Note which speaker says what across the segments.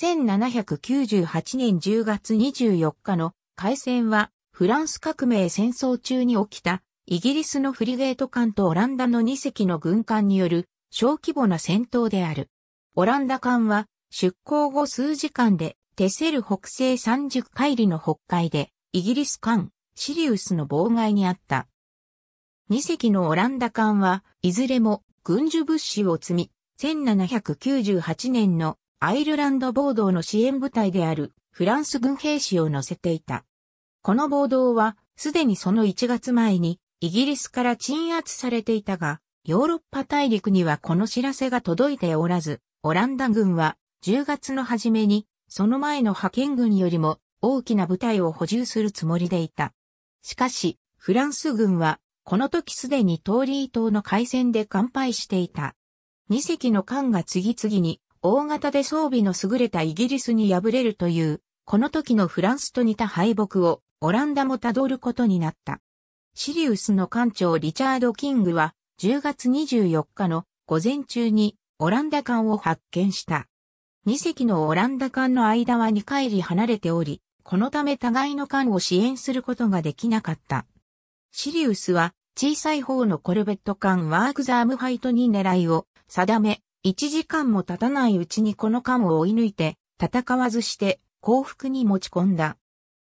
Speaker 1: 1798年10月24日の海戦はフランス革命戦争中に起きたイギリスのフリゲート艦とオランダの2隻の軍艦による小規模な戦闘である。オランダ艦は出港後数時間でテセル北西30海里の北海でイギリス艦シリウスの妨害にあった。2隻のオランダ艦はいずれも軍需物資を積み、1798年のアイルランド暴動の支援部隊であるフランス軍兵士を乗せていた。この暴動は、すでにその1月前にイギリスから鎮圧されていたが、ヨーロッパ大陸にはこの知らせが届いておらず、オランダ軍は10月の初めに、その前の派遣軍よりも大きな部隊を補充するつもりでいた。しかし、フランス軍は、この時すでにトーリー島の海戦で乾杯していた。2隻の艦が次々に大型で装備の優れたイギリスに敗れるという、この時のフランスと似た敗北をオランダも辿ることになった。シリウスの艦長リチャード・キングは10月24日の午前中にオランダ艦を発見した。2隻のオランダ艦の間は2回り離れており、このため互いの艦を支援することができなかった。シリウスは小さい方のコルベット艦ワークザームハイトに狙いを定め、一時間も経たないうちにこの間を追い抜いて、戦わずして降伏に持ち込んだ。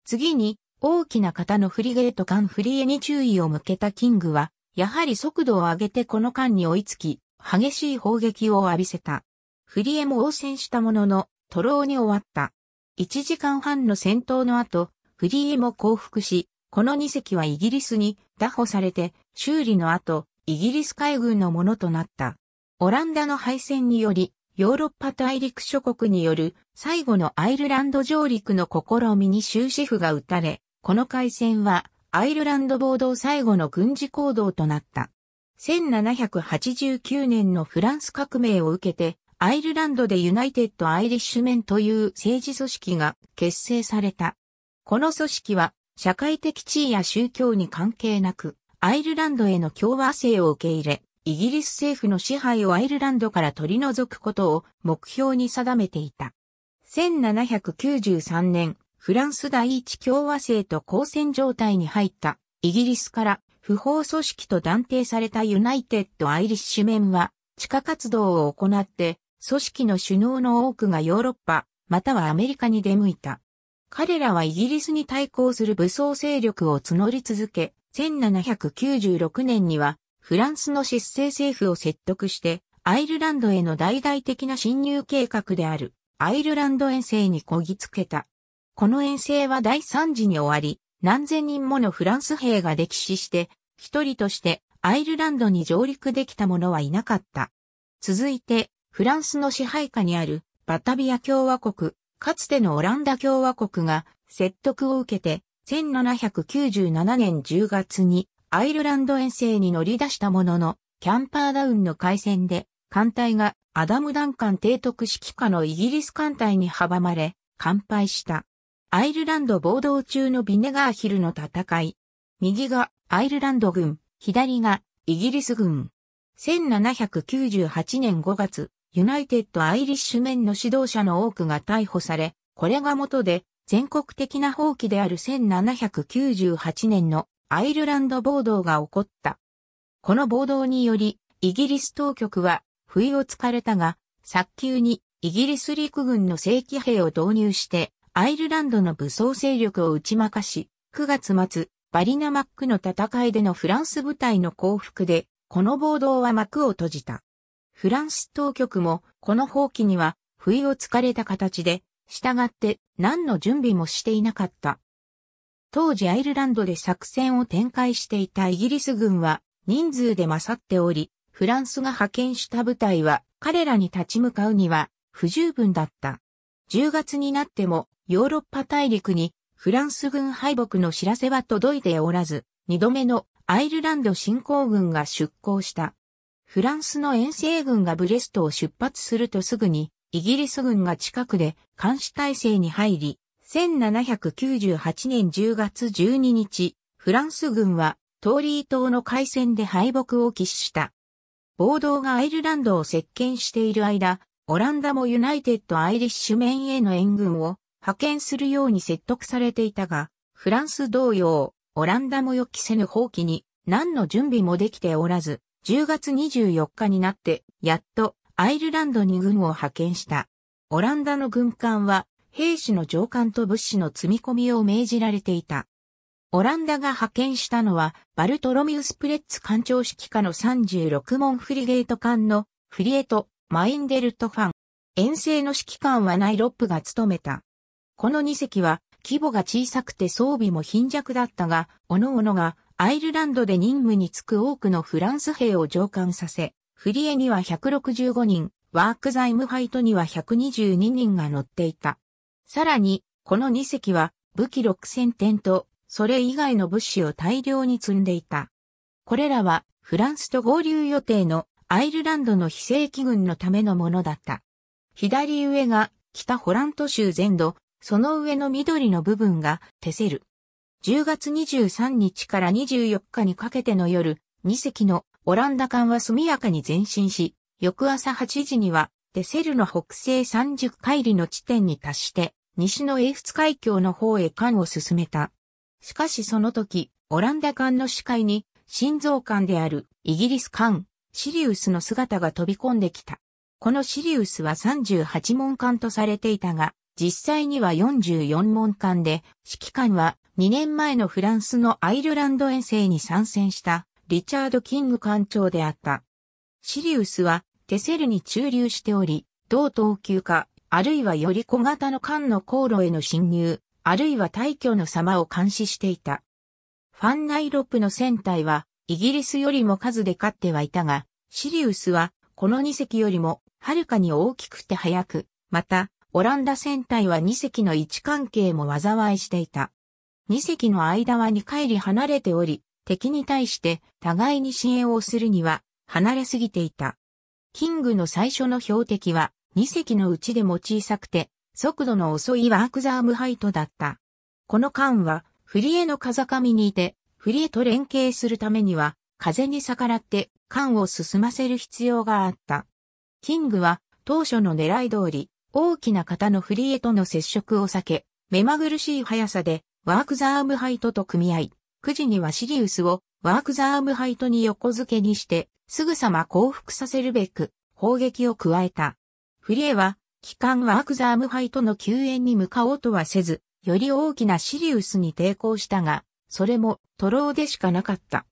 Speaker 1: 次に、大きな型のフリゲート艦フリエに注意を向けたキングは、やはり速度を上げてこの艦に追いつき、激しい砲撃を浴びせた。フリエも応戦したものの、徒労に終わった。1時間半の戦闘の後、フリエも降伏し、この2隻はイギリスに打破されて、修理の後、イギリス海軍のものとなった。オランダの敗戦により、ヨーロッパ大陸諸国による最後のアイルランド上陸の試みに終止符が打たれ、この海戦はアイルランド暴動最後の軍事行動となった。1789年のフランス革命を受けて、アイルランドでユナイテッド・アイリッシュメンという政治組織が結成された。この組織は社会的地位や宗教に関係なく、アイルランドへの共和制を受け入れ、イギリス政府の支配をアイルランドから取り除くことを目標に定めていた。1793年、フランス第一共和制と交戦状態に入ったイギリスから不法組織と断定されたユナイテッド・アイリッシュメンは地下活動を行って組織の首脳の多くがヨーロッパまたはアメリカに出向いた。彼らはイギリスに対抗する武装勢力を募り続け、1796年にはフランスの失政政府を説得して、アイルランドへの大々的な侵入計画である、アイルランド遠征にこぎつけた。この遠征は第3次に終わり、何千人ものフランス兵が歴史して、一人としてアイルランドに上陸できた者はいなかった。続いて、フランスの支配下にあるバタビア共和国、かつてのオランダ共和国が説得を受けて、1797年10月にアイルランド遠征に乗り出したものの、キャンパーダウンの海戦で、艦隊がアダム・ダンカン提督指揮下のイギリス艦隊に阻まれ、完敗した。アイルランド暴動中のビネガーヒルの戦い。右がアイルランド軍、左がイギリス軍。1798年5月、ユナイテッド・アイリッシュメンの指導者の多くが逮捕され、これが元で全国的な放棄である1798年のアイルランド暴動が起こった。この暴動により、イギリス当局は、不意をつかれたが、早急にイギリス陸軍の正規兵を導入して、アイルランドの武装勢力を打ち負かし、9月末、バリナマックの戦いでのフランス部隊の降伏で、この暴動は幕を閉じた。フランス当局も、この放棄には、不意をつかれた形で、従って何の準備もしていなかった。当時アイルランドで作戦を展開していたイギリス軍は人数で勝っており、フランスが派遣した部隊は彼らに立ち向かうには不十分だった。10月になってもヨーロッパ大陸にフランス軍敗北の知らせは届いておらず、2度目のアイルランド侵攻軍が出港した。フランスの遠征軍がブレストを出発するとすぐにイギリス軍が近くで監視体制に入り、1798年10月12日、フランス軍はトーリー島の海戦で敗北を喫した。暴動がアイルランドを席巻している間、オランダもユナイテッド・アイリッシュメンへの援軍を派遣するように説得されていたが、フランス同様、オランダも予期せぬ放棄に何の準備もできておらず、10月24日になって、やっとアイルランドに軍を派遣した。オランダの軍艦は兵士の上官と物資の積み込みを命じられていた。オランダが派遣したのは、バルトロミウス・プレッツ艦長指揮下の36門フリゲート艦のフリエト・マインデルト・ファン。遠征の指揮官はナイロップが務めた。この2隻は規模が小さくて装備も貧弱だったが、各々がアイルランドで任務に就く多くのフランス兵を上官させ、フリエには165人、ワークザイムハイトには122人が乗っていた。さらに、この2隻は武器6000点と、それ以外の物資を大量に積んでいた。これらはフランスと合流予定のアイルランドの非正規軍のためのものだった。左上が北ホラント州全土、その上の緑の部分がテセル。10月23日から24日にかけての夜、2隻のオランダ艦は速やかに前進し、翌朝8時にはテセルの北西30海里の地点に達して、西の英仏海峡の方へ艦を進めた。しかしその時、オランダ艦の視界に、心臓艦であるイギリス艦、シリウスの姿が飛び込んできた。このシリウスは38門艦とされていたが、実際には44門艦で、指揮官は2年前のフランスのアイルランド遠征に参戦したリチャード・キング艦長であった。シリウスはテセルに駐留しており、同等級かあるいはより小型の艦の航路への侵入、あるいは大挙の様を監視していた。ファンナイロップの船体は、イギリスよりも数で勝ってはいたが、シリウスは、この2隻よりも、はるかに大きくて速く、また、オランダ船体は2隻の位置関係も災いしていた。2隻の間は2回り離れており、敵に対して互いに支援をするには離れすぎていた。キングの最初の標的は2隻のうちでも小さくて、速度の遅いワークザームハイトだった。この艦は、フリエの風上にいて、フリエと連携するためには、風に逆らって艦を進ませる必要があった。キングは、当初の狙い通り、大きな型のフリエとの接触を避け、目まぐるしい速さで、ワークザームハイトと組み合い、9時にはシリウスをワークザームハイトに横付けにして、すぐさま降伏させるべく、砲撃を加えた。フリエは、機関ワークザームイとの救援に向かおうとはせず、より大きなシリウスに抵抗したが、それも徒労でしかなかった。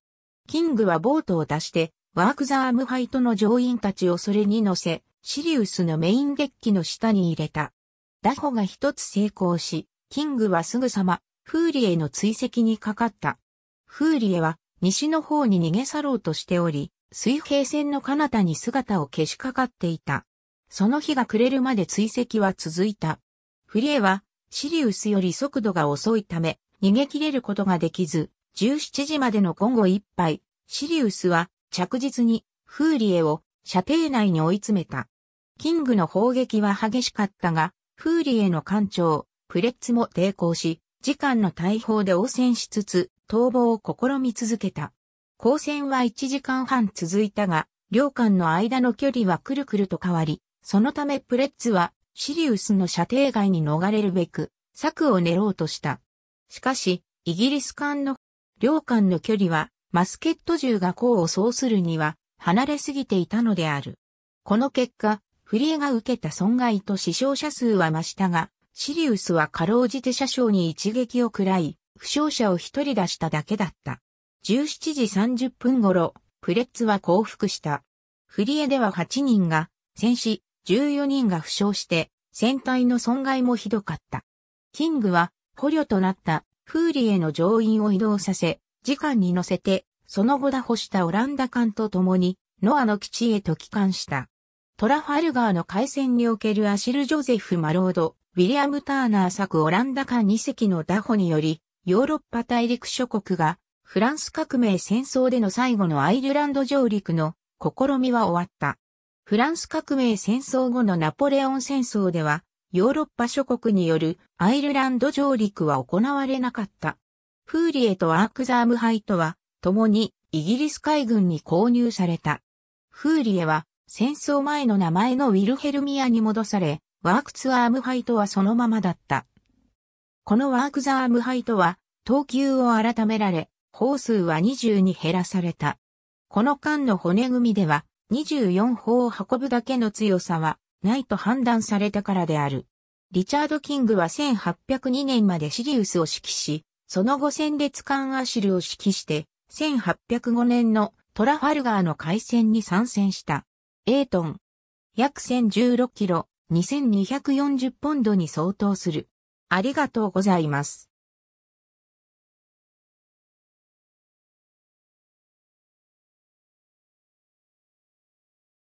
Speaker 1: キングはボートを出して、ワークザームイとの乗員たちをそれに乗せ、シリウスのメインデッキの下に入れた。ダホが一つ成功し、キングはすぐさま、フーリエの追跡にかかった。フーリエは、西の方に逃げ去ろうとしており、水平線の彼方に姿を消しかかっていた。その日が暮れるまで追跡は続いた。フリエは、シリウスより速度が遅いため、逃げ切れることができず、17時までの午後いっぱい、シリウスは着実にフーリエを射程内に追い詰めた。キングの砲撃は激しかったが、フーリエの艦長、プレッツも抵抗し、時間の大砲で応戦しつつ、逃亡を試み続けた。交戦は1時間半続いたが、両艦の間の距離はくるくると変わり、そのためプレッツはシリウスの射程外に逃れるべく策を練ろうとした。しかし、イギリス艦の両艦の距離はマスケット銃が功を奏するには離れすぎていたのである。この結果、フリエが受けた損害と死傷者数は増したが、シリウスはかろうじて車掌に一撃を食らい、負傷者を一人出しただけだった。17時30分頃、プレッツは降伏した。フリエでは8人が戦死、14人が負傷して、船体の損害もひどかった。キングは捕虜となったフーリへの乗員を移動させ、時間に乗せて、その後打捕したオランダ艦と共に、ノアの基地へと帰還した。トラファルガーの海戦におけるアシル・ジョゼフ・マロード、ウィリアム・ターナー作オランダ艦2隻の打捕により、ヨーロッパ大陸諸国が、フランス革命戦争での最後のアイルランド上陸の試みは終わった。フランス革命戦争後のナポレオン戦争では、ヨーロッパ諸国によるアイルランド上陸は行われなかった。フーリエとアークザームハイトは、共にイギリス海軍に購入された。フーリエは、戦争前の名前のウィルヘルミアに戻され、ワークツアームハイトはそのままだった。このワークザームハイトは、等級を改められ、砲数は22減らされた。この間の骨組みでは、24砲を運ぶだけの強さはないと判断されたからである。リチャード・キングは1802年までシリウスを指揮し、その後戦列艦アシルを指揮して、1805年のトラファルガーの海戦に参戦した。エイトン。約1016キロ、2240ポンドに相当する。ありがとうございます。